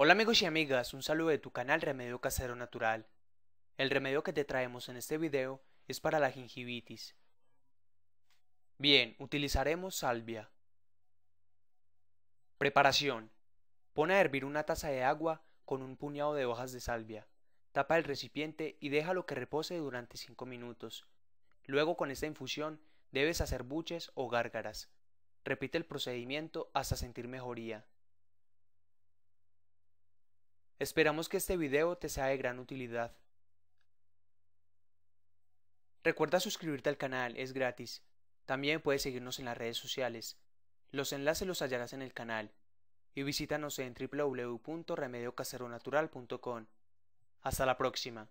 Hola amigos y amigas, un saludo de tu canal Remedio Casero Natural. El remedio que te traemos en este video es para la gingivitis. Bien, utilizaremos salvia. Preparación. Pon a hervir una taza de agua con un puñado de hojas de salvia. Tapa el recipiente y déjalo que repose durante 5 minutos. Luego con esta infusión debes hacer buches o gárgaras. Repite el procedimiento hasta sentir mejoría. Esperamos que este video te sea de gran utilidad. Recuerda suscribirte al canal, es gratis. También puedes seguirnos en las redes sociales. Los enlaces los hallarás en el canal. Y visítanos en www.remediocaseronatural.com. Hasta la próxima.